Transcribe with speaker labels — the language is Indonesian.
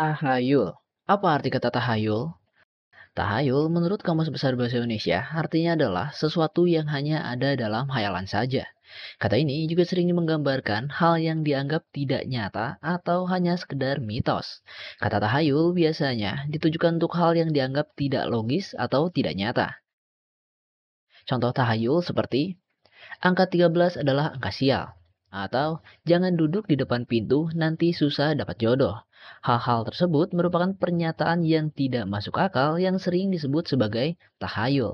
Speaker 1: Tahayul. Apa arti kata tahayul? Tahayul menurut Kamus Besar Bahasa Indonesia artinya adalah sesuatu yang hanya ada dalam hayalan saja. Kata ini juga sering menggambarkan hal yang dianggap tidak nyata atau hanya sekedar mitos. Kata tahayul biasanya ditujukan untuk hal yang dianggap tidak logis atau tidak nyata. Contoh tahayul seperti angka 13 adalah angka sial atau jangan duduk di depan pintu nanti susah dapat jodoh. Hal-hal tersebut merupakan pernyataan yang tidak masuk akal yang sering disebut sebagai
Speaker 2: tahayul.